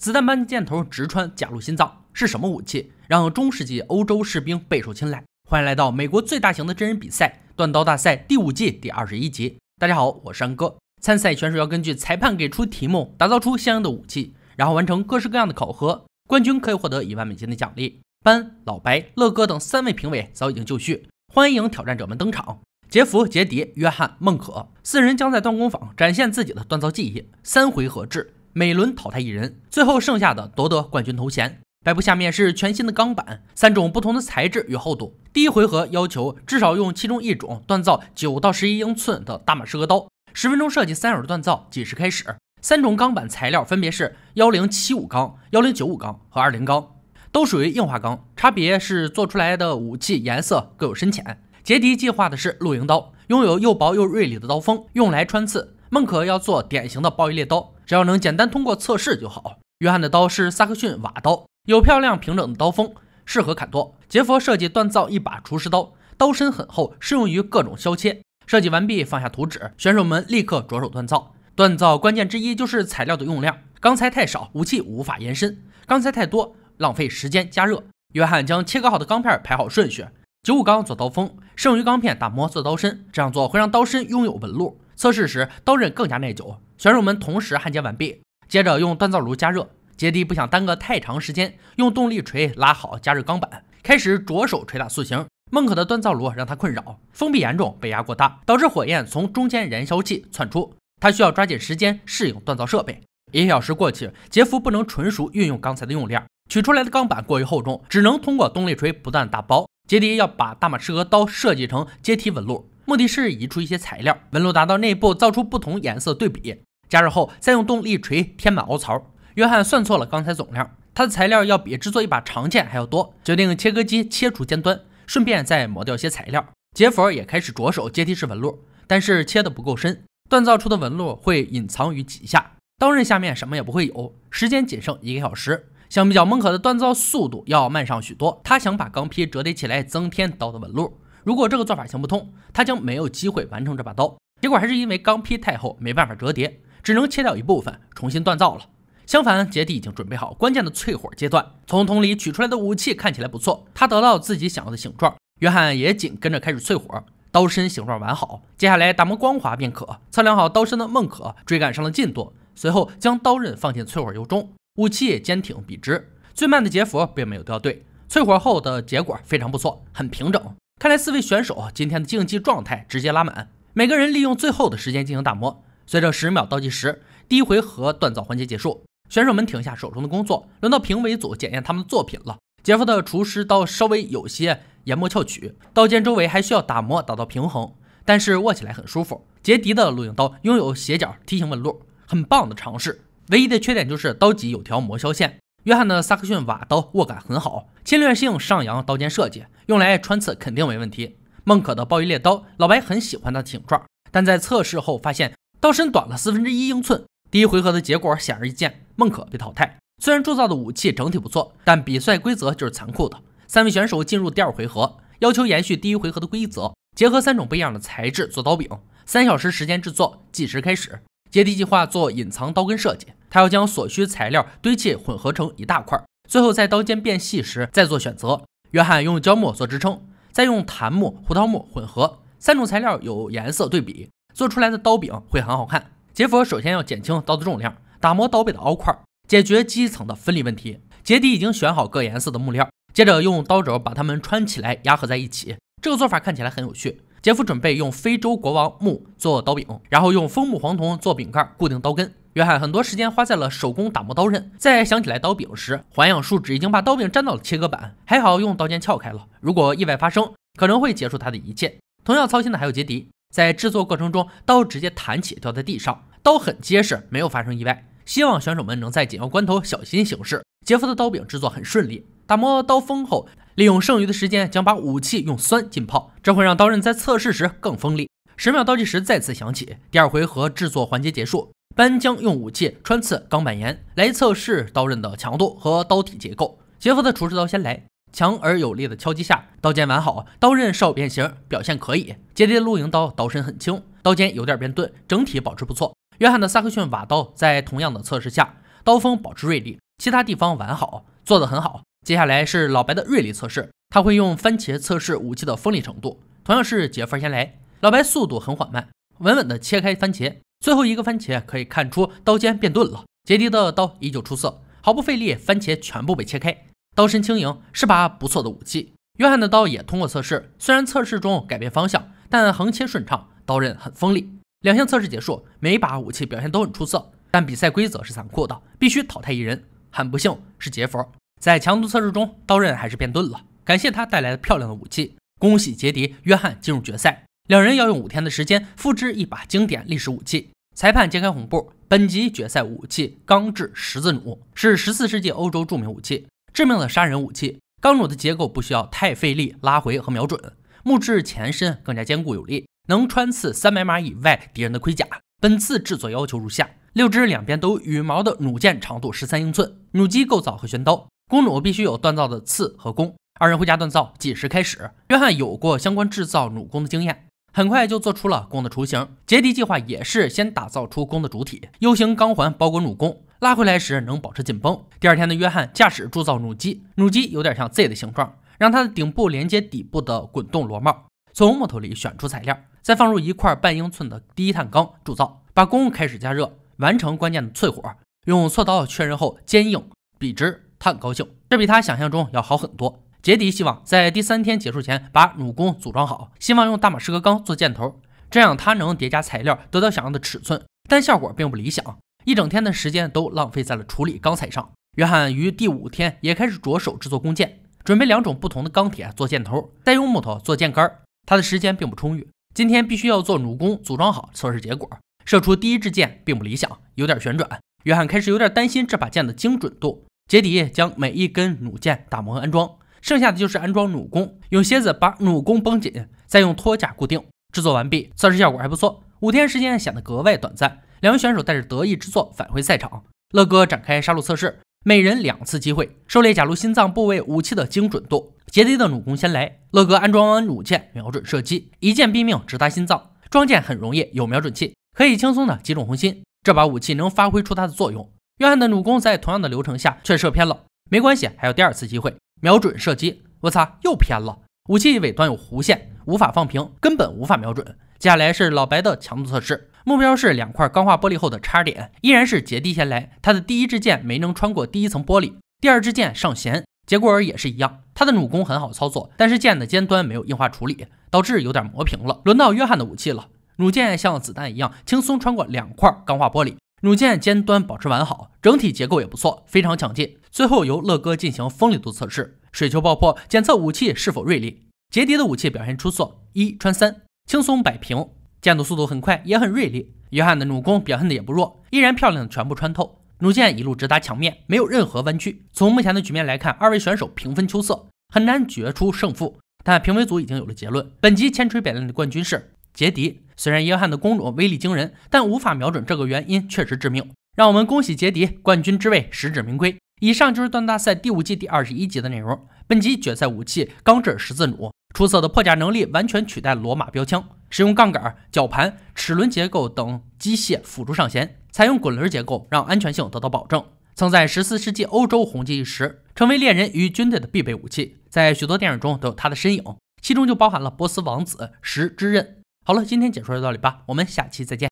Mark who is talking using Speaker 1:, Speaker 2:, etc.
Speaker 1: 子弹般的箭头直穿甲鹿心脏，是什么武器让中世纪欧洲士兵备受青睐？欢迎来到美国最大型的真人比赛——断刀大赛第五季第二十一集。大家好，我是安哥。参赛选手要根据裁判给出题目，打造出相应的武器，然后完成各式各样的考核。冠军可以获得一万美金的奖励。班、老白、乐哥等三位评委早已经就绪，欢迎挑战者们登场。杰弗、杰迪、约翰、孟可四人将在断工坊展现自己的锻造技艺。三回合制。每轮淘汰一人，最后剩下的夺得冠军头衔。白布下面是全新的钢板，三种不同的材质与厚度。第一回合要求至少用其中一种锻造九到十一英寸的大马士革刀，十分钟设计、三小时锻造，计时开始。三种钢板材料分别是幺零七五钢、幺零九五钢和二零钢，都属于硬化钢，差别是做出来的武器颜色各有深浅。杰迪计划的是露营刀，拥有又薄又锐利的刀锋，用来穿刺。孟可要做典型的暴衣猎刀。只要能简单通过测试就好。约翰的刀是萨克逊瓦刀，有漂亮平整的刀锋，适合砍剁。杰佛设计锻造一把厨师刀，刀身很厚，适用于各种削切。设计完毕，放下图纸，选手们立刻着手锻造。锻造关键之一就是材料的用量，钢材太少，武器无法延伸；钢材太多，浪费时间加热。约翰将切割好的钢片排好顺序，95钢做刀锋，剩余钢片打磨做刀身。这样做会让刀身拥有纹路。测试时，刀刃更加耐久。选手们同时焊接完毕，接着用锻造炉加热。杰迪不想耽搁太长时间，用动力锤拉好加热钢板，开始着手锤打塑形。孟可的锻造炉让他困扰，封闭严重，被压过大，导致火焰从中间燃烧器窜出。他需要抓紧时间适应锻造设备。一小时过去，杰夫不能纯熟运用刚才的用量，取出来的钢板过于厚重，只能通过动力锤不断打薄。杰迪要把大马士革刀设计成阶梯纹路。目的是移出一些材料，纹路达到内部，造出不同颜色对比。加热后再用动力锤填满凹槽。约翰算错了钢材总量，他的材料要比制作一把长剑还要多。决定切割机切除尖端，顺便再磨掉些材料。杰弗也开始着手阶梯式纹路，但是切的不够深，锻造出的纹路会隐藏于几下刀刃下面，什么也不会有。时间仅剩一个小时，相比较孟可的锻造速度要慢上许多。他想把钢坯折叠起来，增添刀的纹路。如果这个做法行不通，他将没有机会完成这把刀。结果还是因为钢坯太厚，没办法折叠，只能切掉一部分，重新锻造了。相反，杰蒂已经准备好关键的淬火阶段。从桶里取出来的武器看起来不错，他得到自己想要的形状。约翰也紧跟着开始淬火，刀身形状完好，接下来打磨光滑便可。测量好刀身的孟可追赶上了进度，随后将刀刃放进淬火油中。武器也坚挺笔直。最慢的杰弗并没有掉队，淬火后的结果非常不错，很平整。看来四位选手今天的竞技状态直接拉满，每个人利用最后的时间进行打磨。随着十秒倒计时，第一回合锻造环节结束，选手们停下手中的工作，轮到评委组检验他们的作品了。杰夫的厨师刀稍微有些研磨翘曲，刀尖周围还需要打磨，达到平衡，但是握起来很舒服。杰迪的鲁影刀拥有斜角梯形纹路，很棒的尝试。唯一的缺点就是刀脊有条磨削线。约翰的萨克逊瓦刀握感很好，侵略性上扬刀尖设计。用来穿刺肯定没问题。孟可的鲍鱼猎刀，老白很喜欢的形状，但在测试后发现刀身短了四分之一英寸。第一回合的结果显而易见，孟可被淘汰。虽然铸造的武器整体不错，但比赛规则就是残酷的。三位选手进入第二回合，要求延续第一回合的规则，结合三种不一样的材质做刀柄，三小时时间制作，计时开始。杰迪计划做隐藏刀根设计，他要将所需材料堆砌混合成一大块，最后在刀尖变细时再做选择。约翰用胶木做支撑，再用檀木、胡桃木混合三种材料，有颜色对比，做出来的刀柄会很好看。杰佛首先要减轻刀的重量，打磨刀背的凹块，解决基层的分离问题。杰迪已经选好各颜色的木料，接着用刀轴把它们穿起来，压合在一起。这个做法看起来很有趣。杰夫准备用非洲国王木做刀柄，然后用枫木黄铜做柄盖，固定刀根。约翰很多时间花在了手工打磨刀刃，在想起来刀柄时，环氧树脂已经把刀柄粘到了切割板，还好用刀尖撬开了。如果意外发生，可能会结束他的一切。同样操心的还有杰迪，在制作过程中，刀直接弹起掉在地上，刀很结实，没有发生意外。希望选手们能在紧要关头小心行事。杰夫的刀柄制作很顺利，打磨刀锋后，利用剩余的时间将把武器用酸浸泡，这会让刀刃在测试时更锋利。十秒倒计时再次响起，第二回合制作环节结束。搬将用武器穿刺钢板岩来测试刀刃的强度和刀体结构。杰夫的厨师刀先来，强而有力的敲击下，刀尖完好，刀刃稍有变形，表现可以。杰弟的露营刀刀身很轻，刀尖有点变钝，整体保持不错。约翰的萨克逊瓦刀在同样的测试下，刀锋保持锐利，其他地方完好，做得很好。接下来是老白的锐利测试，他会用番茄测试武器的锋利程度。同样是杰夫先来，老白速度很缓慢，稳稳的切开番茄。最后一个番茄可以看出，刀尖变钝了。杰迪的刀依旧出色，毫不费力，番茄全部被切开。刀身轻盈，是把不错的武器。约翰的刀也通过测试，虽然测试中改变方向，但横切顺畅，刀刃很锋利。两项测试结束，每把武器表现都很出色。但比赛规则是残酷的，必须淘汰一人。很不幸是杰佛，在强度测试中，刀刃还是变钝了。感谢他带来的漂亮的武器。恭喜杰迪、约翰进入决赛。两人要用五天的时间复制一把经典历史武器。裁判揭开红布，本集决赛武器钢制十字弩，是十四世纪欧洲著名武器，致命的杀人武器。钢弩的结构不需要太费力拉回和瞄准，木质前身更加坚固有力，能穿刺三百码以外敌人的盔甲。本次制作要求如下：六支两边都有羽毛的弩箭，长度十三英寸；弩机构造和旋刀弓弩必须有锻造的刺和弓。二人回家锻造，计时开始。约翰有过相关制造弩弓的经验。很快就做出了弓的雏形。杰迪计划也是先打造出弓的主体，U 型钢环包裹弩弓，拉回来时能保持紧绷。第二天的约翰驾驶铸造弩机，弩机有点像 Z 的形状，让它的顶部连接底部的滚动螺帽。从木头里选出材料，再放入一块半英寸的低碳钢铸造，把弓开始加热，完成关键的淬火，用锉刀确认后坚硬笔直。他很高兴，这比他想象中要好很多。杰迪希望在第三天结束前把弩弓组装好，希望用大马士革钢做箭头，这样他能叠加材料得到想要的尺寸，但效果并不理想。一整天的时间都浪费在了处理钢材上。约翰于第五天也开始着手制作弓箭，准备两种不同的钢铁做箭头，再用木头做箭杆。他的时间并不充裕，今天必须要做弩弓组装好测试结果。射出第一支箭并不理想，有点旋转。约翰开始有点担心这把剑的精准度。杰迪将每一根弩箭打磨安装。剩下的就是安装弩弓，用楔子把弩弓绷紧，再用托架固定。制作完毕，测试效果还不错。五天时间显得格外短暂。两位选手带着得意之作返回赛场。乐哥展开杀戮测试，每人两次机会，狩猎假鹿心脏部位武器的精准度。杰迪的弩弓先来，乐哥安装完弩箭，瞄准射击，一箭毙命，直达心脏。装箭很容易，有瞄准器，可以轻松的击中红心。这把武器能发挥出它的作用。约翰的弩弓在同样的流程下却射偏了，没关系，还有第二次机会。瞄准射击，我擦，又偏了。武器尾端有弧线，无法放平，根本无法瞄准。接下来是老白的强度测试，目标是两块钢化玻璃后的叉点，依然是姐地先来。他的第一支箭没能穿过第一层玻璃，第二支箭上弦，结果也是一样。他的弩弓很好操作，但是箭的尖端没有硬化处理，导致有点磨平了。轮到约翰的武器了，弩箭像子弹一样轻松穿过两块钢化玻璃。弩箭尖端保持完好，整体结构也不错，非常强劲。最后由乐哥进行风利度测试，水球爆破检测武器是否锐利。杰迪的武器表现出色，一穿三，轻松摆平，箭的速度很快，也很锐利。约翰的弩弓表现的也不弱，依然漂亮的全部穿透，弩箭一路直达墙面，没有任何弯曲。从目前的局面来看，二位选手平分秋色，很难决出胜负。但评委组已经有了结论，本集千锤百炼的冠军是杰迪。虽然约翰的弓弩威力惊人，但无法瞄准，这个原因确实致命。让我们恭喜杰迪，冠军之位实至名归。以上就是段大赛第五季第二十一集的内容。本集决赛武器钢制十字弩，出色的破甲能力完全取代罗马标枪，使用杠杆、绞盘、齿轮结构等机械辅助上弦，采用滚轮结构让安全性得到保证。曾在十四世纪欧洲红极一时，成为猎人与军队的必备武器，在许多电影中都有它的身影，其中就包含了《波斯王子》《十之刃》。好了，今天解说就到这里吧，我们下期再见。